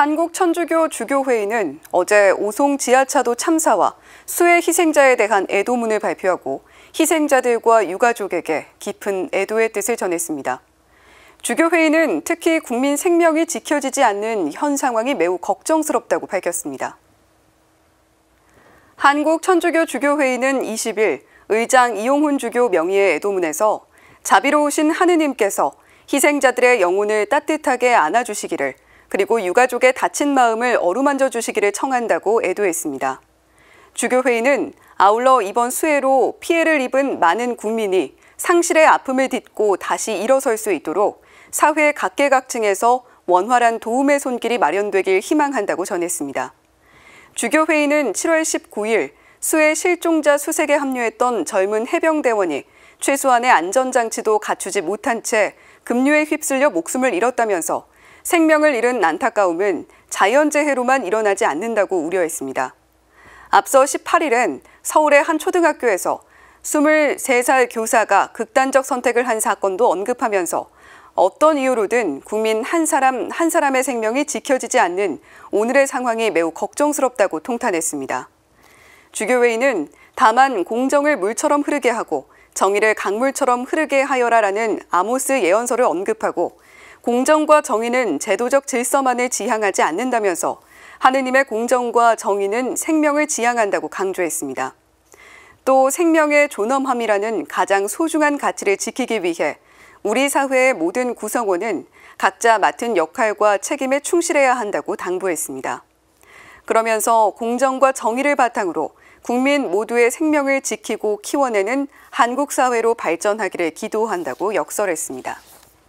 한국천주교 주교회의는 어제 오송 지하차도 참사와 수해 희생자에 대한 애도문을 발표하고 희생자들과 유가족에게 깊은 애도의 뜻을 전했습니다. 주교회의는 특히 국민 생명이 지켜지지 않는 현 상황이 매우 걱정스럽다고 밝혔습니다. 한국천주교 주교회의는 20일 의장 이용훈 주교 명의의 애도문에서 자비로우신 하느님께서 희생자들의 영혼을 따뜻하게 안아주시기를 그리고 유가족의 다친 마음을 어루만져 주시기를 청한다고 애도했습니다. 주교회의는 아울러 이번 수해로 피해를 입은 많은 국민이 상실의 아픔을 딛고 다시 일어설 수 있도록 사회 각계각층에서 원활한 도움의 손길이 마련되길 희망한다고 전했습니다. 주교회의는 7월 19일 수해 실종자 수색에 합류했던 젊은 해병대원이 최소한의 안전장치도 갖추지 못한 채 급류에 휩쓸려 목숨을 잃었다면서 생명을 잃은 난타까움은 자연재해로만 일어나지 않는다고 우려했습니다. 앞서 18일엔 서울의 한 초등학교에서 23살 교사가 극단적 선택을 한 사건도 언급하면서 어떤 이유로든 국민 한 사람 한 사람의 생명이 지켜지지 않는 오늘의 상황이 매우 걱정스럽다고 통탄했습니다. 주교회의는 다만 공정을 물처럼 흐르게 하고 정의를 강물처럼 흐르게 하여라라는 아모스 예언서를 언급하고 공정과 정의는 제도적 질서만을 지향하지 않는다면서 하느님의 공정과 정의는 생명을 지향한다고 강조했습니다. 또 생명의 존엄함이라는 가장 소중한 가치를 지키기 위해 우리 사회의 모든 구성원은 각자 맡은 역할과 책임에 충실해야 한다고 당부했습니다. 그러면서 공정과 정의를 바탕으로 국민 모두의 생명을 지키고 키워내는 한국 사회로 발전하기를 기도한다고 역설했습니다.